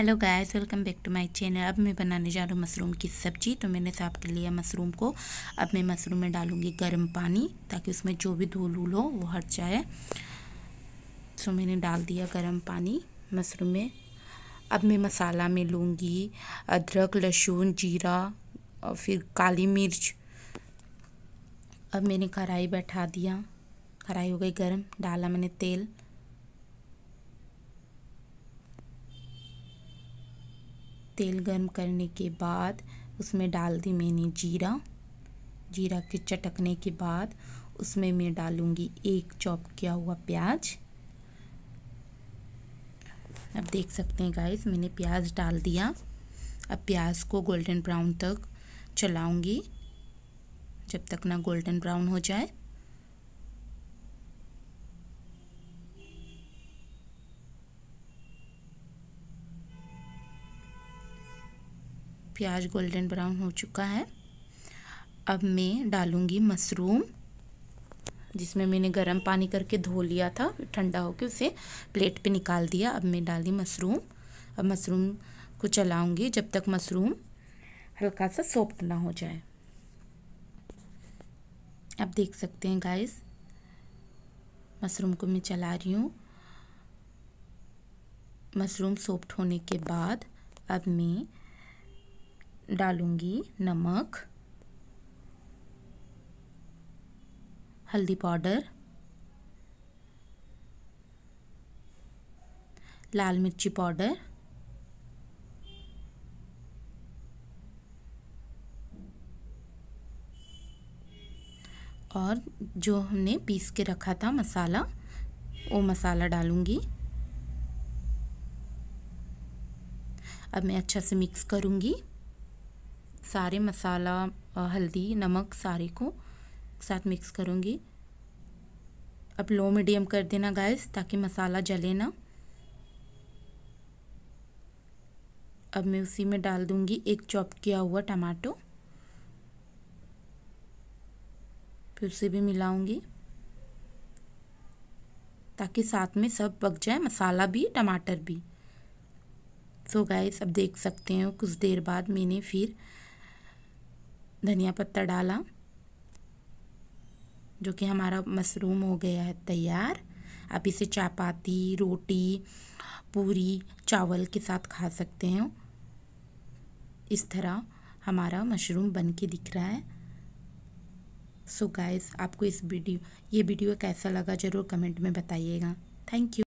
hello guys welcome back to my channel अब मैं बनाने जा रहा हूँ मशरूम की सब्ज़ी तो मैंने साफ कर लिया मशरूम को अब मैं मशरूम में डालूँगी गर्म पानी ताकि उसमें जो भी धूल वूल हो वो हट जाए सो मैंने डाल दिया गर्म पानी मशरूम में अब मैं मसाला में लूँगी अदरक लहसुन जीरा और फिर काली मिर्च अब मैंने कढ़ाई बैठा दिया कढ़ाई हो गई गर्म डाला मैंने तेल तेल गर्म करने के बाद उसमें डाल दी मैंने जीरा जीरा के चटकने के बाद उसमें मैं डालूँगी एक चॉप किया हुआ प्याज अब देख सकते हैं गाइस मैंने प्याज डाल दिया अब प्याज को गोल्डन ब्राउन तक चलाऊँगी जब तक ना गोल्डन ब्राउन हो जाए प्याज गोल्डन ब्राउन हो चुका है अब मैं डालूँगी मशरूम जिसमें मैंने गर्म पानी करके धो लिया था ठंडा होके उसे प्लेट पे निकाल दिया अब मैं डाली मशरूम अब मशरूम को चलाऊँगी जब तक मशरूम हल्का सा सॉफ्ट ना हो जाए अब देख सकते हैं गाइस मशरूम को मैं चला रही हूँ मशरूम सॉफ्ट होने के बाद अब मैं डालूँगी नमक हल्दी पाउडर लाल मिर्ची पाउडर और जो हमने पीस के रखा था मसाला वो मसाला डालूँगी अब मैं अच्छा से मिक्स करूँगी सारे मसाला हल्दी नमक सारे को साथ मिक्स करूँगी अब लो मीडियम कर देना गैस ताकि मसाला जले ना अब मैं उसी में डाल दूँगी एक चॉप किया हुआ टमाटो फिर उसे भी मिलाऊँगी ताकि साथ में सब पक जाए मसाला भी टमाटर भी सो so गाइस अब देख सकते हैं कुछ देर बाद मैंने फिर धनिया पत्ता डाला जो कि हमारा मशरूम हो गया है तैयार आप इसे चापाती रोटी पूरी चावल के साथ खा सकते हो इस तरह हमारा मशरूम बन के दिख रहा है सो so गाइस आपको इस वीडियो ये वीडियो कैसा लगा ज़रूर कमेंट में बताइएगा थैंक यू